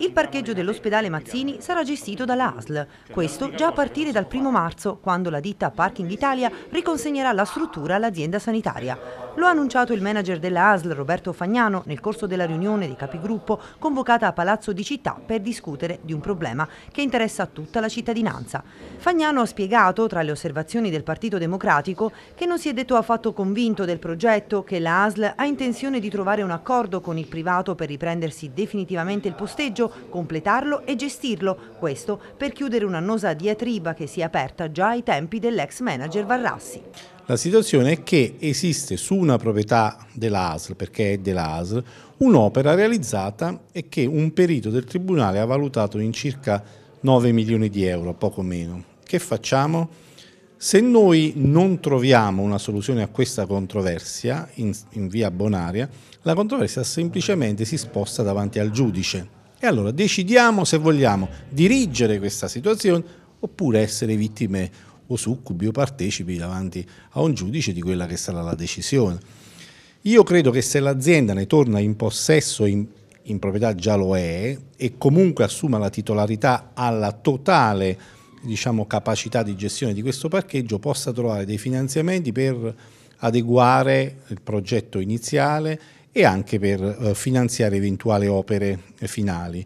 Il parcheggio dell'ospedale Mazzini sarà gestito dalla ASL, questo già a partire dal 1 marzo, quando la ditta Parking Italia riconsegnerà la struttura all'azienda sanitaria. Lo ha annunciato il manager della ASL Roberto Fagnano nel corso della riunione di capigruppo convocata a Palazzo di Città per discutere di un problema che interessa tutta la cittadinanza. Fagnano ha spiegato, tra le osservazioni del Partito Democratico, che non si è detto affatto convinto del progetto che la ASL ha intenzione di trovare un accordo con il privato per riprendersi definitivamente il posteggio completarlo e gestirlo. Questo per chiudere un'annosa diatriba che si è aperta già ai tempi dell'ex manager Varrassi. La situazione è che esiste su una proprietà dell'ASL, perché è dell'ASL, un'opera realizzata e che un perito del Tribunale ha valutato in circa 9 milioni di euro, poco meno. Che facciamo? Se noi non troviamo una soluzione a questa controversia in, in via bonaria, la controversia semplicemente si sposta davanti al giudice e allora decidiamo se vogliamo dirigere questa situazione oppure essere vittime o succubi o partecipi davanti a un giudice di quella che sarà la decisione. Io credo che se l'azienda ne torna in possesso, in, in proprietà già lo è, e comunque assuma la titolarità alla totale diciamo, capacità di gestione di questo parcheggio, possa trovare dei finanziamenti per adeguare il progetto iniziale e anche per eh, finanziare eventuali opere finali.